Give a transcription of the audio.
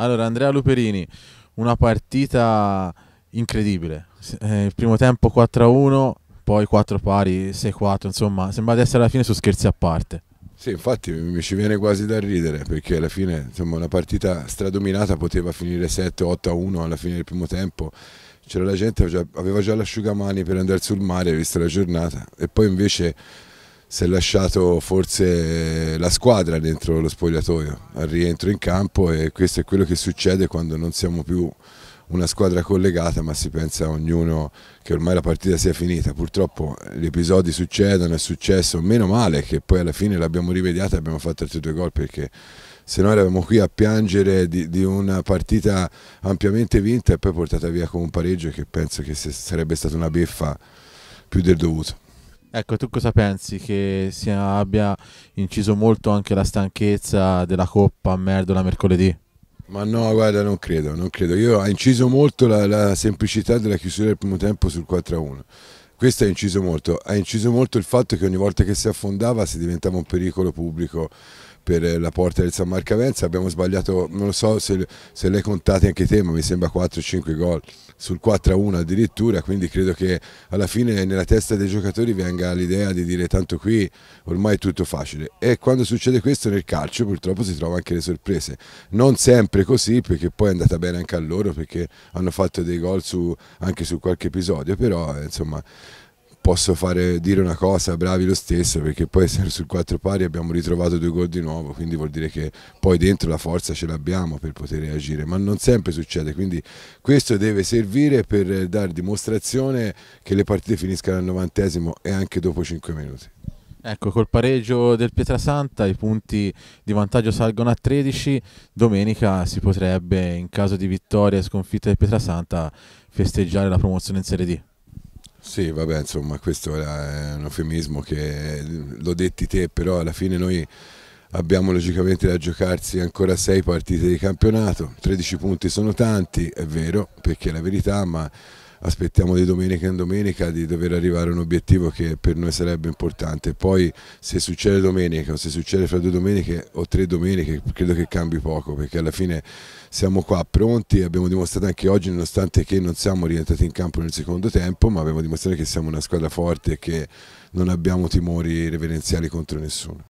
Allora, Andrea Luperini, una partita incredibile. Eh, il primo tempo 4-1, poi 4 pari, 6-4, insomma, sembra di essere alla fine su scherzi a parte. Sì, infatti mi ci viene quasi da ridere perché alla fine insomma, una partita stradominata poteva finire 7-8-1 alla fine del primo tempo. C'era la gente che aveva già l'asciugamani per andare sul mare, vista la giornata, e poi invece si è lasciato forse la squadra dentro lo spogliatoio al rientro in campo e questo è quello che succede quando non siamo più una squadra collegata ma si pensa a ognuno che ormai la partita sia finita purtroppo gli episodi succedono è successo meno male che poi alla fine l'abbiamo rivediata e abbiamo fatto altri due gol perché se no eravamo qui a piangere di, di, una partita ampiamente vinta e poi portata via con un pareggio che penso che sarebbe stata una beffa più del dovuto Ecco, tu cosa pensi? Che sia, abbia inciso molto anche la stanchezza della Coppa a Merdola mercoledì? Ma no, guarda, non credo, non credo. Io ha inciso molto la, la, semplicità della chiusura del primo tempo sul 4-1 questo ha inciso molto, ha inciso molto il fatto che ogni volta che si affondava si diventava un pericolo pubblico per la porta del San Marcavenza, abbiamo sbagliato, non lo so se, se l'hai contate anche te, ma mi sembra 4-5 gol sul 4-1 addirittura, quindi credo che alla fine nella testa dei giocatori venga l'idea di dire tanto qui ormai è tutto facile e quando succede questo nel calcio purtroppo si trovano anche le sorprese, non sempre così perché poi è andata bene anche a loro perché hanno fatto dei gol su, anche su qualche episodio, però eh, insomma posso fare, dire una cosa, bravi lo stesso, perché poi siamo sul 4 pari abbiamo ritrovato due gol di nuovo, quindi vuol dire che poi dentro la forza ce l'abbiamo per poter reagire, ma non sempre succede, quindi questo deve servire per dar dimostrazione che le partite finiscano al novantesimo e anche dopo 5 minuti. Ecco, col pareggio del Pietrasanta i punti di vantaggio salgono a 13, domenica si potrebbe, in caso di vittoria e sconfitta del Pietrasanta, festeggiare la promozione in Serie D. Sì, vabbè, insomma, questo è eh, un eufemismo che eh, l'ho detti te, però alla fine noi abbiamo logicamente da giocarsi ancora 6 partite di campionato, 13 punti sono tanti, è vero, perché è la verità, ma aspettiamo di domenica in domenica di dover arrivare a un obiettivo che per noi sarebbe importante. Poi se succede domenica o se succede fra due domeniche o tre domeniche credo che cambi poco perché alla fine siamo qua pronti, abbiamo dimostrato anche oggi nonostante che non siamo rientrati in campo nel secondo tempo ma abbiamo dimostrato che siamo una squadra forte e che non abbiamo timori reverenziali contro nessuno.